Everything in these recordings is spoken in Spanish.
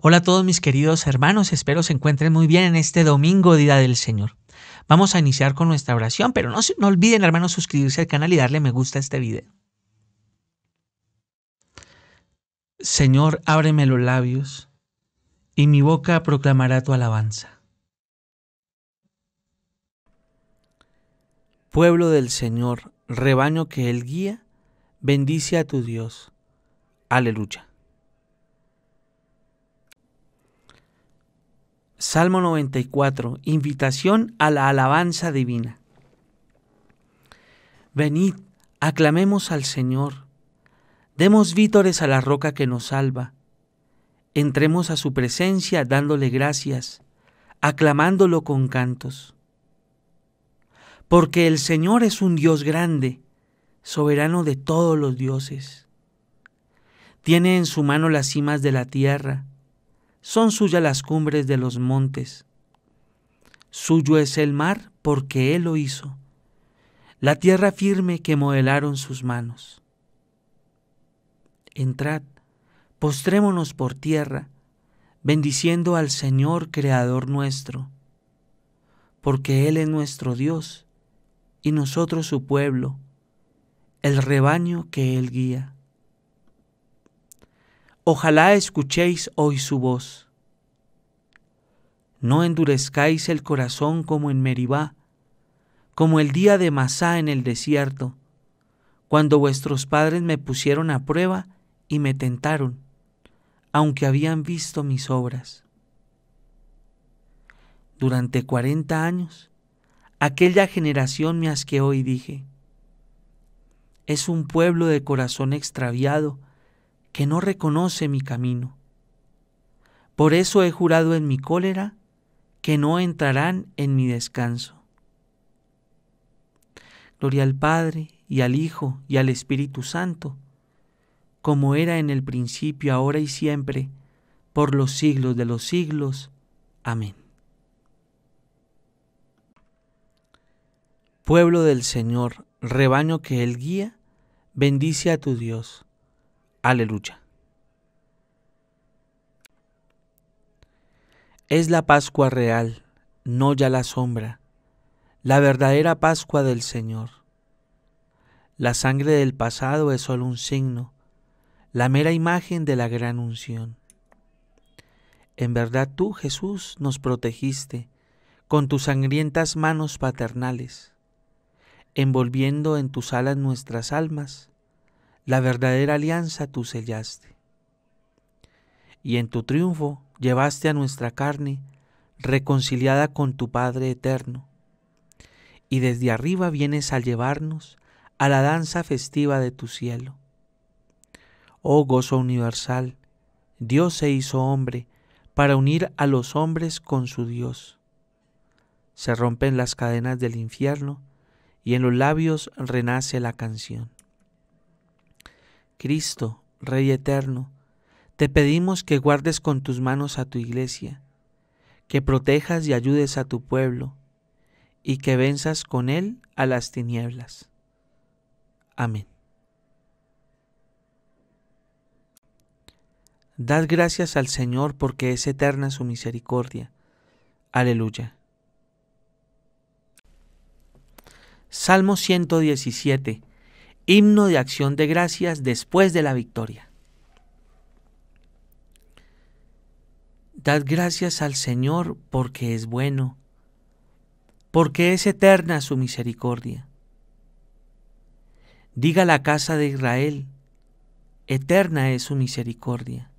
Hola a todos mis queridos hermanos, espero se encuentren muy bien en este domingo, Día del Señor. Vamos a iniciar con nuestra oración, pero no, no olviden hermanos suscribirse al canal y darle me gusta a este video. Señor, ábreme los labios, y mi boca proclamará tu alabanza. Pueblo del Señor, rebaño que Él guía, bendice a tu Dios. Aleluya. Salmo 94, invitación a la alabanza divina. Venid, aclamemos al Señor, demos vítores a la roca que nos salva, entremos a su presencia dándole gracias, aclamándolo con cantos. Porque el Señor es un Dios grande, soberano de todos los dioses. Tiene en su mano las cimas de la tierra, son suyas las cumbres de los montes. Suyo es el mar porque Él lo hizo, la tierra firme que modelaron sus manos. Entrad, postrémonos por tierra, bendiciendo al Señor Creador nuestro, porque Él es nuestro Dios y nosotros su pueblo, el rebaño que Él guía. Ojalá escuchéis hoy su voz. No endurezcáis el corazón como en Meribá, como el día de Masá en el desierto, cuando vuestros padres me pusieron a prueba y me tentaron, aunque habían visto mis obras. Durante cuarenta años, aquella generación me asqueó y dije, es un pueblo de corazón extraviado, que no reconoce mi camino. Por eso he jurado en mi cólera que no entrarán en mi descanso. Gloria al Padre y al Hijo y al Espíritu Santo, como era en el principio, ahora y siempre, por los siglos de los siglos. Amén. Pueblo del Señor, rebaño que Él guía, bendice a tu Dios Aleluya. Es la Pascua real, no ya la sombra, la verdadera Pascua del Señor. La sangre del pasado es solo un signo, la mera imagen de la gran unción. En verdad tú, Jesús, nos protegiste con tus sangrientas manos paternales, envolviendo en tus alas nuestras almas la verdadera alianza tú sellaste. Y en tu triunfo llevaste a nuestra carne reconciliada con tu Padre eterno. Y desde arriba vienes a llevarnos a la danza festiva de tu cielo. Oh gozo universal, Dios se hizo hombre para unir a los hombres con su Dios. Se rompen las cadenas del infierno y en los labios renace la canción. Cristo, Rey eterno, te pedimos que guardes con tus manos a tu iglesia, que protejas y ayudes a tu pueblo, y que venzas con él a las tinieblas. Amén. Dad gracias al Señor porque es eterna su misericordia. Aleluya. Salmo 117 himno de acción de gracias después de la victoria. Dad gracias al Señor porque es bueno, porque es eterna su misericordia. Diga la casa de Israel, eterna es su misericordia.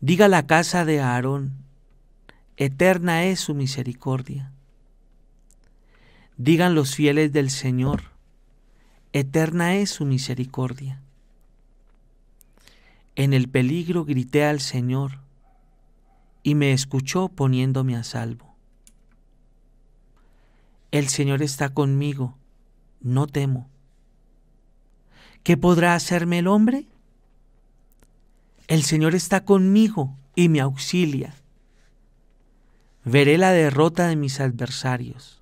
Diga la casa de Aarón, eterna es su misericordia. Digan los fieles del Señor, eterna es su misericordia. En el peligro grité al Señor, y me escuchó poniéndome a salvo. El Señor está conmigo, no temo. ¿Qué podrá hacerme el hombre? El Señor está conmigo y me auxilia. Veré la derrota de mis adversarios.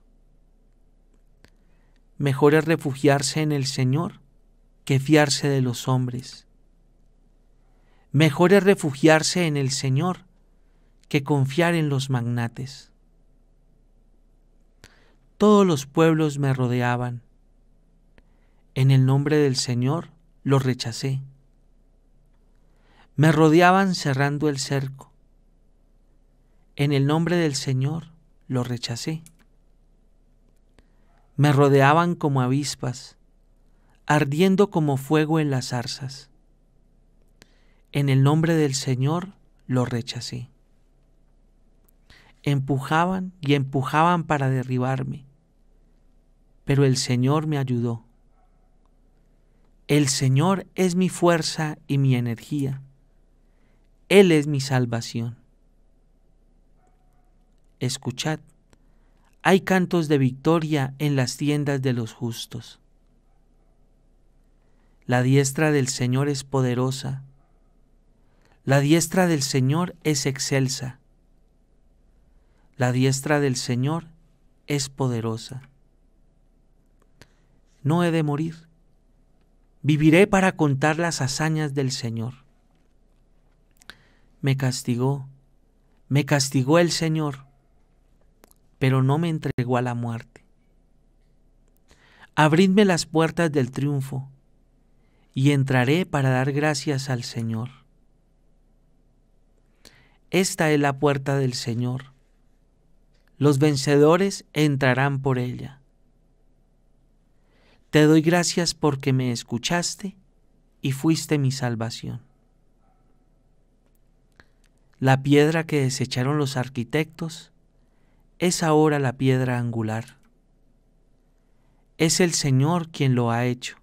Mejor es refugiarse en el Señor que fiarse de los hombres. Mejor es refugiarse en el Señor que confiar en los magnates. Todos los pueblos me rodeaban. En el nombre del Señor los rechacé. Me rodeaban cerrando el cerco. En el nombre del Señor los rechacé me rodeaban como avispas, ardiendo como fuego en las zarzas. En el nombre del Señor lo rechacé. Empujaban y empujaban para derribarme, pero el Señor me ayudó. El Señor es mi fuerza y mi energía. Él es mi salvación. Escuchad hay cantos de victoria en las tiendas de los justos. La diestra del Señor es poderosa. La diestra del Señor es excelsa. La diestra del Señor es poderosa. No he de morir. Viviré para contar las hazañas del Señor. Me castigó, me castigó el Señor pero no me entregó a la muerte. Abridme las puertas del triunfo, y entraré para dar gracias al Señor. Esta es la puerta del Señor. Los vencedores entrarán por ella. Te doy gracias porque me escuchaste y fuiste mi salvación. La piedra que desecharon los arquitectos es ahora la piedra angular. Es el Señor quien lo ha hecho.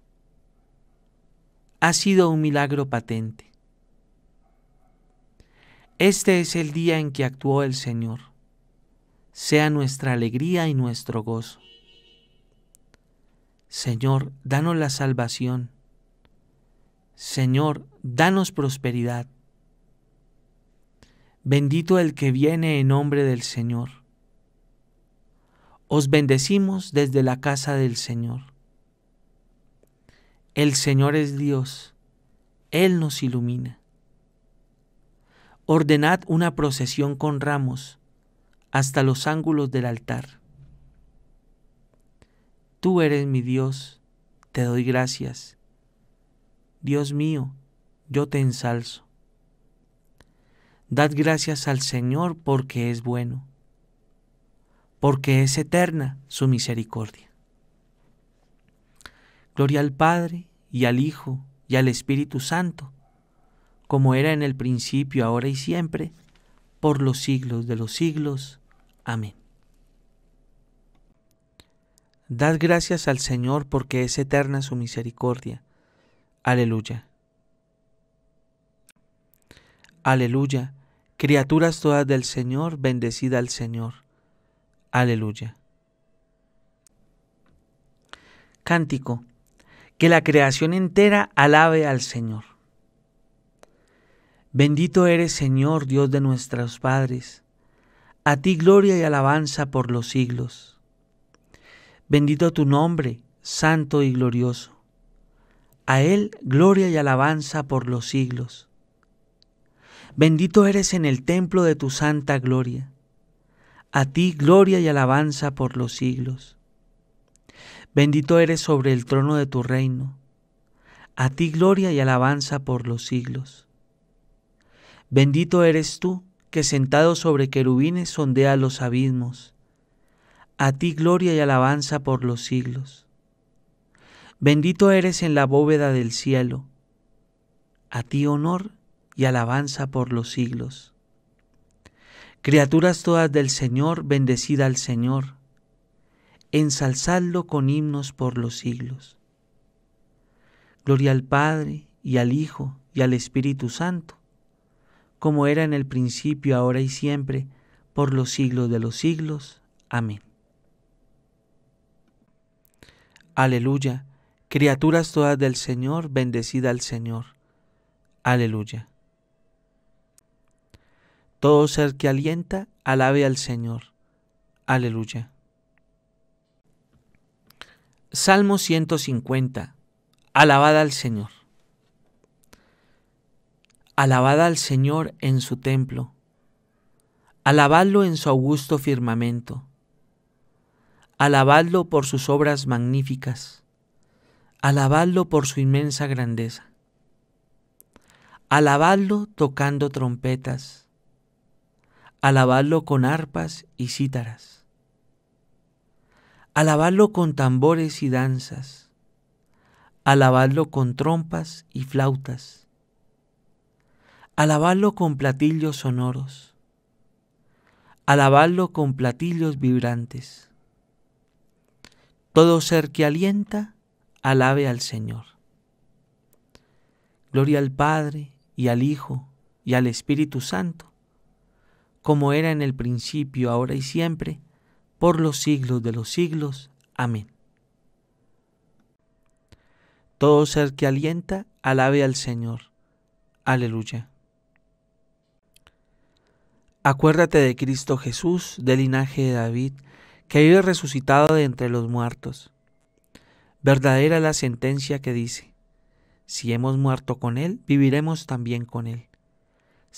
Ha sido un milagro patente. Este es el día en que actuó el Señor. Sea nuestra alegría y nuestro gozo. Señor, danos la salvación. Señor, danos prosperidad. Bendito el que viene en nombre del Señor os bendecimos desde la casa del Señor. El Señor es Dios, Él nos ilumina. Ordenad una procesión con ramos hasta los ángulos del altar. Tú eres mi Dios, te doy gracias. Dios mío, yo te ensalzo. Dad gracias al Señor porque es bueno porque es eterna su misericordia. Gloria al Padre y al Hijo y al Espíritu Santo, como era en el principio, ahora y siempre, por los siglos de los siglos. Amén. Dad gracias al Señor porque es eterna su misericordia. Aleluya. Aleluya. Criaturas todas del Señor, bendecida al Señor. Aleluya. Cántico. Que la creación entera alabe al Señor. Bendito eres, Señor, Dios de nuestros padres. A ti gloria y alabanza por los siglos. Bendito tu nombre, santo y glorioso. A Él gloria y alabanza por los siglos. Bendito eres en el templo de tu santa gloria. A ti gloria y alabanza por los siglos. Bendito eres sobre el trono de tu reino. A ti gloria y alabanza por los siglos. Bendito eres tú, que sentado sobre querubines sondea los abismos. A ti gloria y alabanza por los siglos. Bendito eres en la bóveda del cielo. A ti honor y alabanza por los siglos. Criaturas todas del Señor, bendecida al Señor, ensalzadlo con himnos por los siglos. Gloria al Padre y al Hijo y al Espíritu Santo, como era en el principio, ahora y siempre, por los siglos de los siglos. Amén. Aleluya. Criaturas todas del Señor, bendecida al Señor. Aleluya. Todo ser que alienta, alabe al Señor. Aleluya. Salmo 150. Alabada al Señor. Alabada al Señor en su templo. Alabadlo en su augusto firmamento. Alabadlo por sus obras magníficas. Alabadlo por su inmensa grandeza. Alabadlo tocando trompetas alabadlo con arpas y cítaras, alabadlo con tambores y danzas, alabadlo con trompas y flautas, alabadlo con platillos sonoros, alabadlo con platillos vibrantes. Todo ser que alienta, alabe al Señor. Gloria al Padre y al Hijo y al Espíritu Santo como era en el principio, ahora y siempre, por los siglos de los siglos. Amén. Todo ser que alienta, alabe al Señor. Aleluya. Acuérdate de Cristo Jesús, del linaje de David, que vive resucitado de entre los muertos. Verdadera la sentencia que dice, si hemos muerto con Él, viviremos también con Él.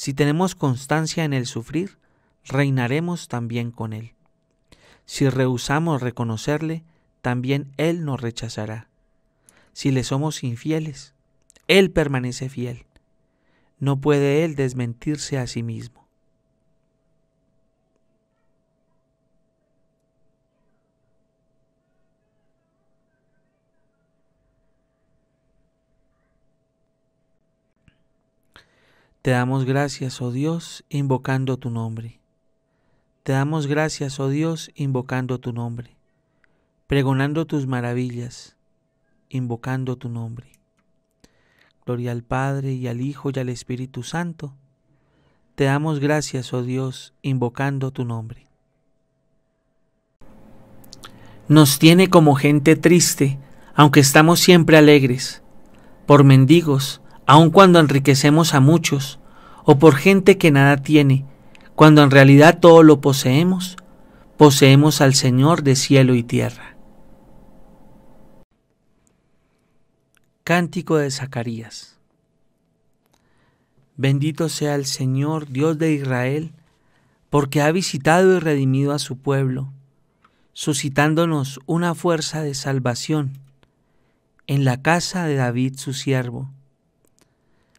Si tenemos constancia en el sufrir, reinaremos también con Él. Si rehusamos reconocerle, también Él nos rechazará. Si le somos infieles, Él permanece fiel. No puede Él desmentirse a sí mismo. Te damos gracias, oh Dios, invocando tu nombre. Te damos gracias, oh Dios, invocando tu nombre, pregonando tus maravillas, invocando tu nombre. Gloria al Padre y al Hijo y al Espíritu Santo. Te damos gracias, oh Dios, invocando tu nombre. Nos tiene como gente triste, aunque estamos siempre alegres, por mendigos, aun cuando enriquecemos a muchos, o por gente que nada tiene, cuando en realidad todo lo poseemos, poseemos al Señor de cielo y tierra. Cántico de Zacarías. Bendito sea el Señor, Dios de Israel, porque ha visitado y redimido a su pueblo, suscitándonos una fuerza de salvación en la casa de David su siervo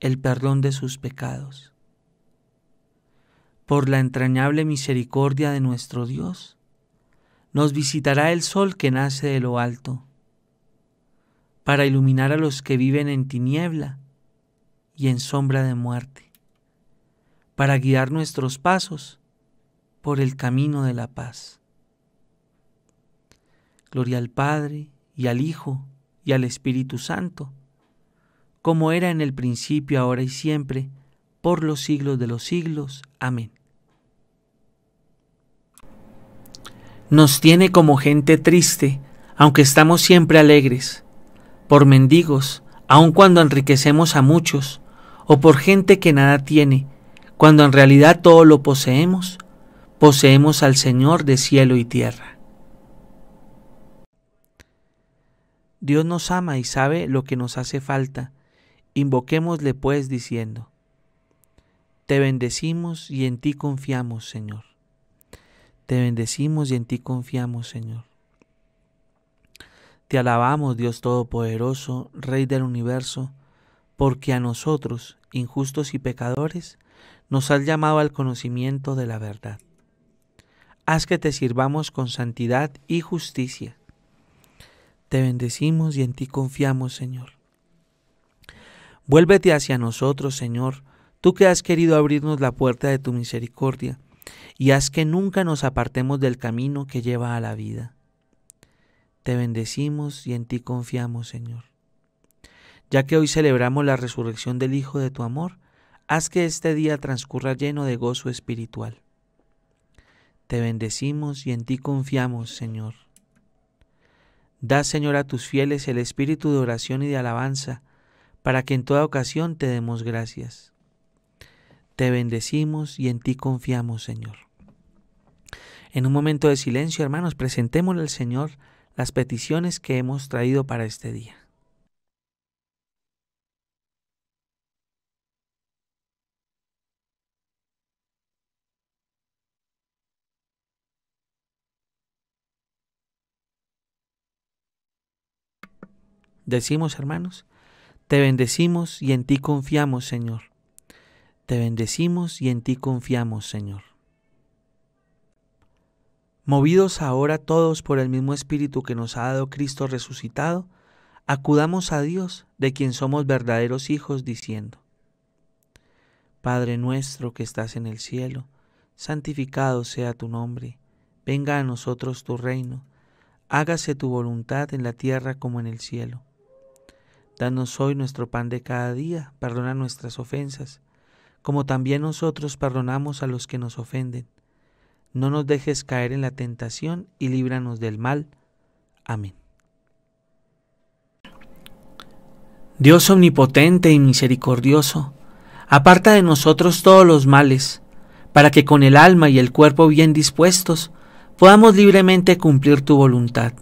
el perdón de sus pecados. Por la entrañable misericordia de nuestro Dios, nos visitará el sol que nace de lo alto, para iluminar a los que viven en tiniebla y en sombra de muerte, para guiar nuestros pasos por el camino de la paz. Gloria al Padre, y al Hijo, y al Espíritu Santo, como era en el principio, ahora y siempre, por los siglos de los siglos. Amén. Nos tiene como gente triste, aunque estamos siempre alegres, por mendigos, aun cuando enriquecemos a muchos, o por gente que nada tiene, cuando en realidad todo lo poseemos, poseemos al Señor de cielo y tierra. Dios nos ama y sabe lo que nos hace falta, Invoquémosle pues diciendo, Te bendecimos y en ti confiamos, Señor. Te bendecimos y en ti confiamos, Señor. Te alabamos, Dios Todopoderoso, Rey del universo, porque a nosotros, injustos y pecadores, nos has llamado al conocimiento de la verdad. Haz que te sirvamos con santidad y justicia. Te bendecimos y en ti confiamos, Señor. Vuélvete hacia nosotros, Señor, tú que has querido abrirnos la puerta de tu misericordia, y haz que nunca nos apartemos del camino que lleva a la vida. Te bendecimos y en ti confiamos, Señor. Ya que hoy celebramos la resurrección del Hijo de tu amor, haz que este día transcurra lleno de gozo espiritual. Te bendecimos y en ti confiamos, Señor. Da, Señor, a tus fieles el espíritu de oración y de alabanza, para que en toda ocasión te demos gracias. Te bendecimos y en ti confiamos, Señor. En un momento de silencio, hermanos, presentémosle al Señor las peticiones que hemos traído para este día. Decimos, hermanos, te bendecimos y en ti confiamos, Señor. Te bendecimos y en ti confiamos, Señor. Movidos ahora todos por el mismo Espíritu que nos ha dado Cristo resucitado, acudamos a Dios, de quien somos verdaderos hijos, diciendo, Padre nuestro que estás en el cielo, santificado sea tu nombre, venga a nosotros tu reino, hágase tu voluntad en la tierra como en el cielo. Danos hoy nuestro pan de cada día, perdona nuestras ofensas, como también nosotros perdonamos a los que nos ofenden. No nos dejes caer en la tentación y líbranos del mal. Amén. Dios omnipotente y misericordioso, aparta de nosotros todos los males, para que con el alma y el cuerpo bien dispuestos podamos libremente cumplir tu voluntad.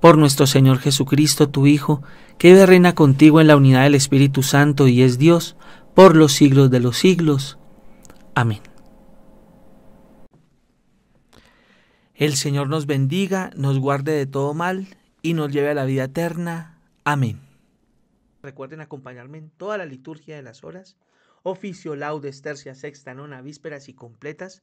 Por nuestro Señor Jesucristo, tu Hijo, que reina contigo en la unidad del Espíritu Santo y es Dios por los siglos de los siglos. Amén. El Señor nos bendiga, nos guarde de todo mal y nos lleve a la vida eterna. Amén. Recuerden acompañarme en toda la liturgia de las horas, oficio, laudes, tercias, sexta, nona, vísperas y completas